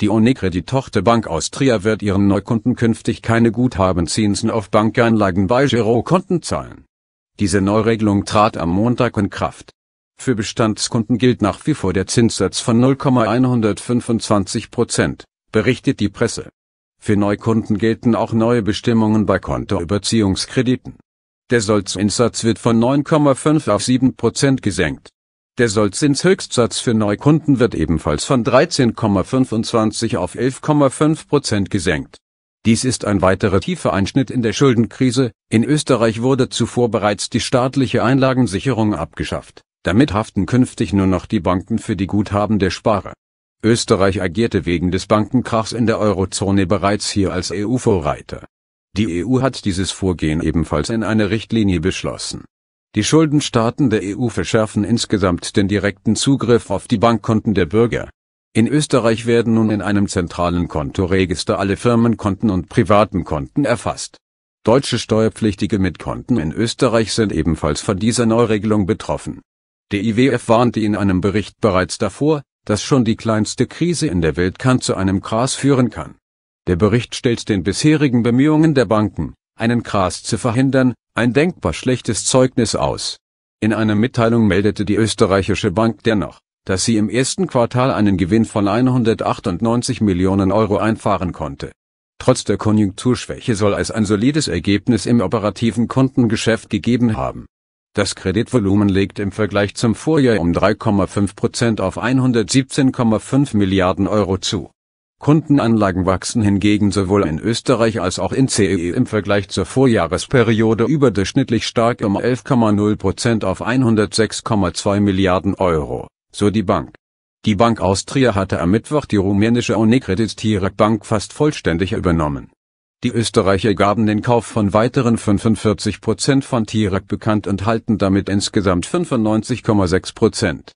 Die Onecredit Tochterbank Austria wird ihren Neukunden künftig keine Guthabenzinsen auf Bankanlagen bei Girokonten zahlen. Diese Neuregelung trat am Montag in Kraft. Für Bestandskunden gilt nach wie vor der Zinssatz von 0,125 Prozent, berichtet die Presse. Für Neukunden gelten auch neue Bestimmungen bei Kontoüberziehungskrediten. Der Sollzinssatz wird von 9,5 auf 7 Prozent gesenkt. Der Sollzinshöchstsatz für Neukunden wird ebenfalls von 13,25 auf 11,5 Prozent gesenkt. Dies ist ein weiterer tiefer Einschnitt in der Schuldenkrise. In Österreich wurde zuvor bereits die staatliche Einlagensicherung abgeschafft. Damit haften künftig nur noch die Banken für die Guthaben der Sparer. Österreich agierte wegen des Bankenkrachs in der Eurozone bereits hier als EU-Vorreiter. Die EU hat dieses Vorgehen ebenfalls in einer Richtlinie beschlossen die Schuldenstaaten der EU verschärfen insgesamt den direkten Zugriff auf die Bankkonten der Bürger. In Österreich werden nun in einem zentralen Kontoregister alle Firmenkonten und privaten Konten erfasst. Deutsche Steuerpflichtige mit Konten in Österreich sind ebenfalls von dieser Neuregelung betroffen. Der IWF warnte in einem Bericht bereits davor, dass schon die kleinste Krise in der Welt kann zu einem Kras führen kann. Der Bericht stellt den bisherigen Bemühungen der Banken, einen Kras zu verhindern, ein denkbar schlechtes Zeugnis aus. In einer Mitteilung meldete die österreichische Bank dennoch, dass sie im ersten Quartal einen Gewinn von 198 Millionen Euro einfahren konnte. Trotz der Konjunkturschwäche soll es ein solides Ergebnis im operativen Kundengeschäft gegeben haben. Das Kreditvolumen legt im Vergleich zum Vorjahr um 3,5 Prozent auf 117,5 Milliarden Euro zu. Kundenanlagen wachsen hingegen sowohl in Österreich als auch in CEE im Vergleich zur Vorjahresperiode überdurchschnittlich stark um 11,0 auf 106,2 Milliarden Euro, so die Bank. Die Bank Austria hatte am Mittwoch die rumänische Unicredit Tirek Bank fast vollständig übernommen. Die Österreicher gaben den Kauf von weiteren 45 von Tirek bekannt und halten damit insgesamt 95,6